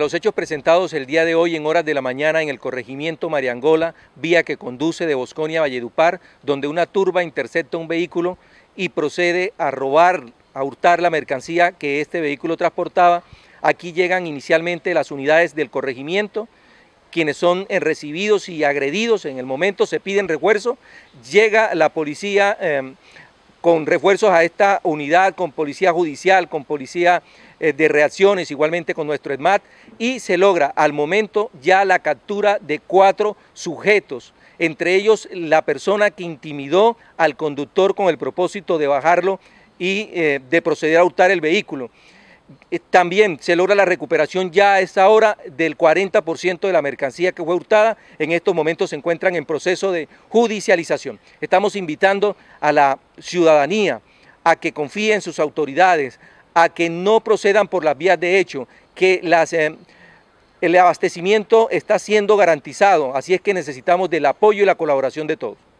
los hechos presentados el día de hoy en horas de la mañana en el corregimiento Mariangola, vía que conduce de Bosconia a Valledupar, donde una turba intercepta un vehículo y procede a robar, a hurtar la mercancía que este vehículo transportaba, aquí llegan inicialmente las unidades del corregimiento, quienes son recibidos y agredidos en el momento, se piden refuerzo, llega la policía... Eh, con refuerzos a esta unidad, con policía judicial, con policía eh, de reacciones, igualmente con nuestro Esmat, y se logra al momento ya la captura de cuatro sujetos, entre ellos la persona que intimidó al conductor con el propósito de bajarlo y eh, de proceder a hurtar el vehículo. Eh, también se logra la recuperación ya a esta hora del 40% de la mercancía que fue hurtada. En estos momentos se encuentran en proceso de judicialización. Estamos invitando a la ciudadanía a que confíe en sus autoridades, a que no procedan por las vías de hecho, que eh, el abastecimiento está siendo garantizado. Así es que necesitamos del apoyo y la colaboración de todos.